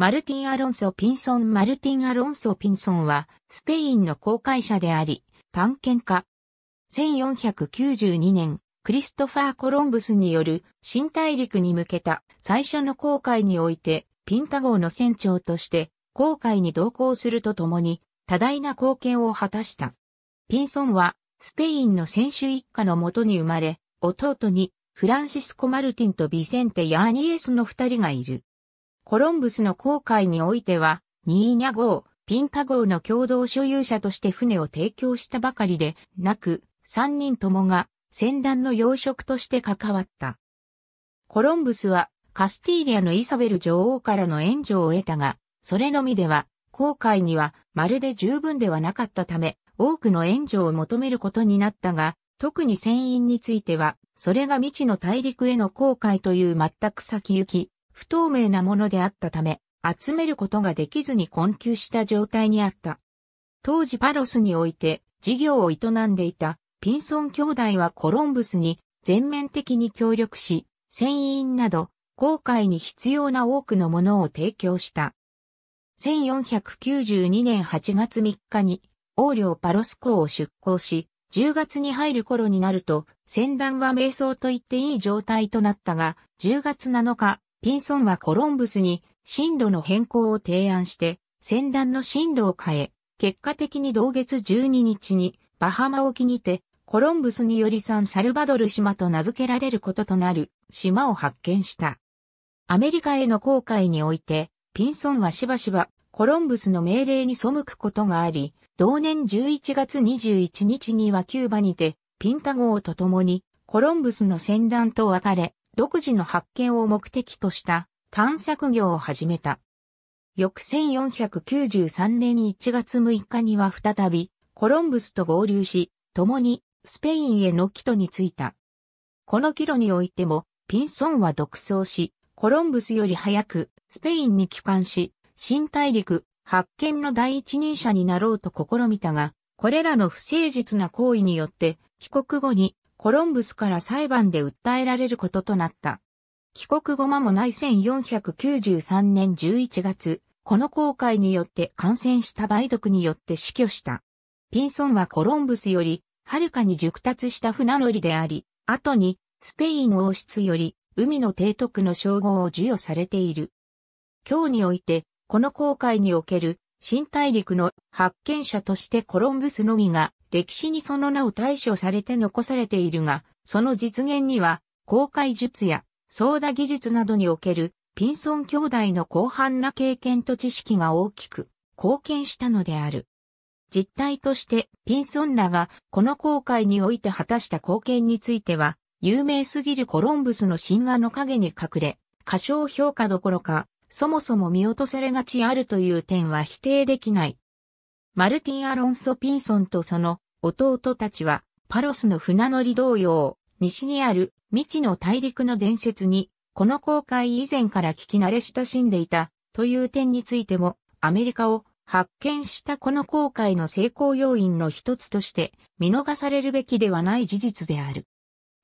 マルティン・アロンソ・ピンソン・マルティン・アロンソ・ピンソンは、スペインの公海者であり、探検家。1492年、クリストファー・コロンブスによる新大陸に向けた最初の航海において、ピンタ号の船長として航海に同行するとともに、多大な貢献を果たした。ピンソンは、スペインの選手一家のもとに生まれ、弟にフランシスコ・マルティンとビセンテ・ヤーニエスの二人がいる。コロンブスの航海においては、ニーニャ号、ピンタ号の共同所有者として船を提供したばかりでなく、三人ともが船団の養殖として関わった。コロンブスはカスティーリアのイサベル女王からの援助を得たが、それのみでは、航海にはまるで十分ではなかったため、多くの援助を求めることになったが、特に船員については、それが未知の大陸への航海という全く先行き、不透明なものであったため、集めることができずに困窮した状態にあった。当時パロスにおいて事業を営んでいたピンソン兄弟はコロンブスに全面的に協力し、船員など航海に必要な多くのものを提供した。1492年8月3日に王領パロス港を出港し、10月に入る頃になると、船団は瞑想と言っていい状態となったが、10月7日、ピンソンはコロンブスに震度の変更を提案して、船団の震度を変え、結果的に同月12日にバハマ沖にて、コロンブスによりサンサルバドル島と名付けられることとなる島を発見した。アメリカへの航海において、ピンソンはしばしばコロンブスの命令に背くことがあり、同年11月21日にはキューバにて、ピンタ号と共にコロンブスの船団と別れ、独自の発見を目的とした探索業を始めた。翌1493年1月6日には再びコロンブスと合流し、共にスペインへの帰途に着いた。この帰路においてもピンソンは独走し、コロンブスより早くスペインに帰還し、新大陸発見の第一人者になろうと試みたが、これらの不誠実な行為によって帰国後にコロンブスから裁判で訴えられることとなった。帰国後間もない1493年11月、この航海によって感染した梅毒によって死去した。ピンソンはコロンブスより、はるかに熟達した船乗りであり、後に、スペイン王室より、海の提督の称号を授与されている。今日において、この航海における、新大陸の発見者としてコロンブスのみが歴史にその名を対処されて残されているが、その実現には、公開術や、操打技術などにおける、ピンソン兄弟の広範な経験と知識が大きく、貢献したのである。実態として、ピンソンらが、この公開において果たした貢献については、有名すぎるコロンブスの神話の陰に隠れ、過小評価どころか、そもそも見落とされがちあるという点は否定できない。マルティン・アロンソ・ピンソンとその弟たちは、パロスの船乗り同様、西にある未知の大陸の伝説に、この航海以前から聞き慣れ親しんでいた、という点についても、アメリカを発見したこの航海の成功要因の一つとして見逃されるべきではない事実である。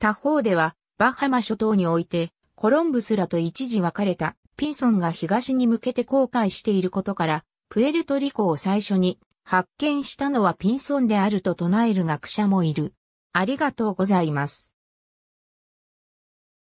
他方ではバハマ諸島においてコロンブスらと一時別れたピンソンが東に向けて航海していることからプエルトリコを最初に発見したのはピンソンであると唱える学者もいる。ありがとうございます。